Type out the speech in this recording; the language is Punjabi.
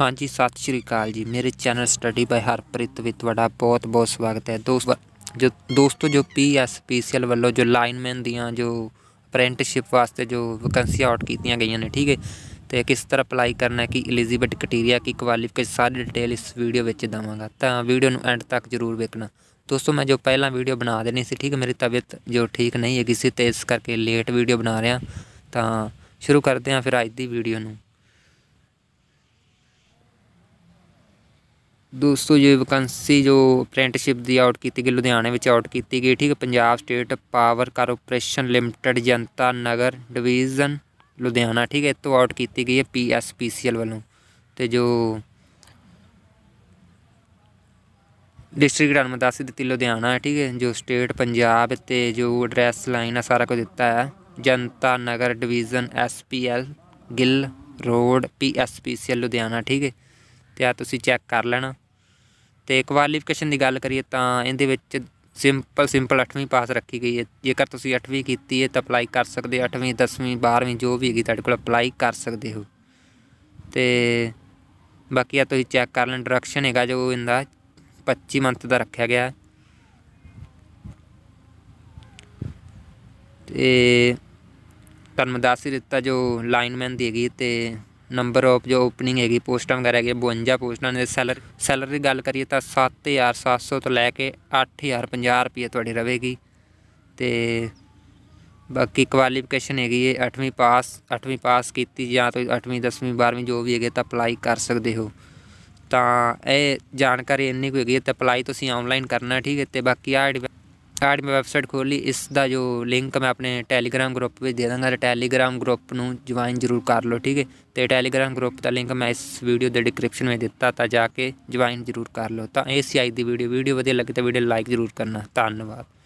ਹਾਂਜੀ ਸਤਿ ਸ਼੍ਰੀ ਅਕਾਲ ਜੀ ਮੇਰੇ ਚੈਨਲ ਸਟੱਡੀ ਬਾਈ ਹਰਪ੍ਰੀਤ ਵਿੱਚ ਤੁਹਾਡਾ ਬਹੁਤ-ਬਹੁਤ ਸਵਾਗਤ ਹੈ ਦੋਸਤੋ ਜੋ ਦੋਸਤੋ ਜੋ ਪੀਐਸਪੀਸੀਐਲ ਵੱਲੋਂ ਜੋ ਲਾਈਨਮੈਨ ਦੀਆਂ ਜੋ ਅਪ੍ਰੈਂਟਿਸਸ਼ਿਪ ਵਾਸਤੇ ਜੋ ਵੈਕੈਂਸੀਆਂ ਆਊਟ ਕੀਤੀਆਂ ਗਈਆਂ ਨੇ ਠੀਕ ਹੈ ਤੇ ਕਿਸ ਤਰ੍ਹਾਂ ਅਪਲਾਈ ਕਰਨਾ ਹੈ ਕਿ ਐਲੀਜੀਬਿਲਟੀ ਕ੍ਰਾਈਟੇਰੀਆ ਕੀ ਕੁਆਲੀਫਿਕੇਸ਼ਨ ਸਾਰੀ ਡਿਟੇਲ ਇਸ ਵੀਡੀਓ ਵਿੱਚ ਦਵਾਂਗਾ ਤਾਂ ਵੀਡੀਓ ਨੂੰ ਐਂਡ ਤੱਕ ਜ਼ਰੂਰ ਵੇਖਣਾ ਦੋਸਤੋ ਮੈਂ ਜੋ ਪਹਿਲਾਂ ਵੀਡੀਓ ਬਣਾ ਦੇਣੀ ਸੀ ਠੀਕ ਮੇਰੀ ਤਬੀਅਤ ਜੋ ਠੀਕ ਨਹੀਂ ਹੈ ਕਿਸੇ ਤੇ ਇਸ ਕਰਕੇ ਲੇਟ ਵੀਡੀਓ ਬਣਾ ਰਿਹਾ ਤਾਂ ਸ਼ੁਰੂ ਕਰਦੇ ਹਾਂ ਫਿਰ ਅੱਜ ਦੀ ਵੀਡੀਓ ਨੂੰ ਦੋਸਤੋ ਜੇ ਵਕੈਂਸੀ ਜੋ ਅਪ੍ਰੈਂਟਿਸਸ਼ਿਪ ਦੀ ਆਊਟ ਕੀਤੀ ਗਈ ਲੁਧਿਆਣੇ ਵਿੱਚ ਆਊਟ ਕੀਤੀ ਗਈ ਠੀਕ Punjab state power corporation limited Janta Nagar division Ludhiana ਠੀਕ ਹੈ ਇਤੋਂ ਆਊਟ ਕੀਤੀ ਗਈ ਹੈ ਪੀਐਸਪੀਸੀਐਲ ਵੱਲੋਂ ਤੇ ਜੋ ਡਿਸਟ੍ਰਿਕਟ ਤੁਹਾਨੂੰ ਦੀ ਦਿੱਤੀ ਲੁਧਿਆਣਾ ਠੀਕ ਹੈ ਜੋ ਸਟੇਟ ਪੰਜਾਬ ਤੇ ਜੋ ਐਡਰੈਸ ਲਾਈਨ ਆ ਸਾਰਾ ਕੁਝ ਦਿੱਤਾ ਹੈ Janta Nagar division SPL Gill road PSPCL Ludhiana ਠੀਕ ਹੈ ਤੇ ਆ ਤੁਸੀਂ ਚੈੱਕ ਕਰ ਲੈਣਾ ਤੇ ਕੁਆਲੀਫਿਕੇਸ਼ਨ ਦੀ ਗੱਲ ਕਰੀਏ ਤਾਂ ਇਹਦੇ ਵਿੱਚ ਸਿੰਪਲ ਸਿੰਪਲ 8ਵੀਂ ਪਾਸ ਰੱਖੀ ਗਈ ਹੈ ਜੇਕਰ ਤੁਸੀਂ 8ਵੀਂ ਕੀਤੀ ਹੈ ਤਾਂ ਅਪਲਾਈ ਕਰ ਸਕਦੇ 8ਵੀਂ 10ਵੀਂ 12ਵੀਂ ਜੋ ਵੀ ਹੈਗੀ ਤੁਹਾਡੇ ਕੋਲ ਅਪਲਾਈ ਕਰ ਸਕਦੇ ਹੋ ਤੇ ਬਾਕੀ ਆ ਤੁਸੀਂ ਚੈੱਕ ਕਰ ਲੈਣ ਡਾਇਰੈਕਸ਼ਨ ਹੈਗਾ ਜੋ ਇਹਦਾ 25 ਮੰਥ ਦਾ ਰੱਖਿਆ ਗਿਆ ਤੇ ਤੁਹਾਨੂੰ ਦੱਸ ਹੀ ਦਿੱਤਾ ਜੋ ਲਾਈਨਮੈਨ ਦੀ ਹੈਗੀ ਤੇ ਨੰਬਰ ਆਫ ਜੋ ਓਪਨਿੰਗ ਹੈਗੀ ਪੋਸਟਾਂ ਵਗੈਰਾ ਹੈਗੀ 52 ਪੋਸਟਾਂ ਨੇ ਸੈਲਰ ਸੈਲਰੀ ਦੀ ਗੱਲ ਕਰੀਏ ਤਾਂ 7700 ਤੋਂ ਲੈ ਕੇ 8050 ਰੁਪਏ ਤੁਹਾਡੀ ਰਹੇਗੀ ਤੇ ਬਾਕੀ ਕੁਆਲੀਫਿਕੇਸ਼ਨ ਹੈਗੀ ਹੈ 8ਵੀਂ ਪਾਸ 8ਵੀਂ ਪਾਸ ਕੀਤੀ ਜਾਂ ਤਾਂ 8ਵੀਂ 10ਵੀਂ 12ਵੀਂ ਜੋ ਵੀ ਹੈਗੇ ਤਾਂ ਅਪਲਾਈ ਕਰ ਸਕਦੇ ਹੋ ਤਾਂ ਇਹ ਜਾਣਕਾਰੀ ਇੰਨੀ ਕੁ ਹੈਗੀ ਹੈ ਤੇ ਅਪਲਾਈ ਤੁਸੀਂ ਆਨਲਾਈਨ ਕਰਨਾ ਠੀਕ ਹੈ ਤੇ ਬਾਕੀ ਆ ਆੜੀ ਮੈਂ ਵੈਬਸਾਈਟ ਖੋਲ ਲਈ ਇਸ ਦਾ ਜੋ ਲਿੰਕ ਮੈਂ ਆਪਣੇ ਟੈਲੀਗ੍ਰਾਮ ਗਰੁੱਪ ਵਿੱਚ ਦੇ ਦਾਂਗਾ ਟੈਲੀਗ੍ਰਾਮ ਗਰੁੱਪ ਨੂੰ ਜੁਆਇਨ ਜ਼ਰੂਰ ਕਰ ਲਓ ਠੀਕ ਹੈ ਤੇ ਟੈਲੀਗ੍ਰਾਮ ਗਰੁੱਪ ਦਾ ਲਿੰਕ ਮੈਂ ਇਸ ਵੀਡੀਓ ਦੇ ਡਿਸਕ੍ਰਿਪਸ਼ਨ ਵਿੱਚ ਦਿੱਤਾ ਤਾਂ ਜਾ ਕੇ ਜੁਆਇਨ ਜ਼ਰੂਰ ਕਰ ਲਓ ਤਾਂ ਇਹ ਸੀ ਅੱਜ ਦੀ ਵੀਡੀਓ ਵੀਡੀਓ ਵਧੀਆ ਲੱਗੇ ਤਾਂ ਵੀਡੀਓ ਲਾਈਕ ਜ਼ਰੂਰ ਕਰਨਾ ਧੰਨਵਾਦ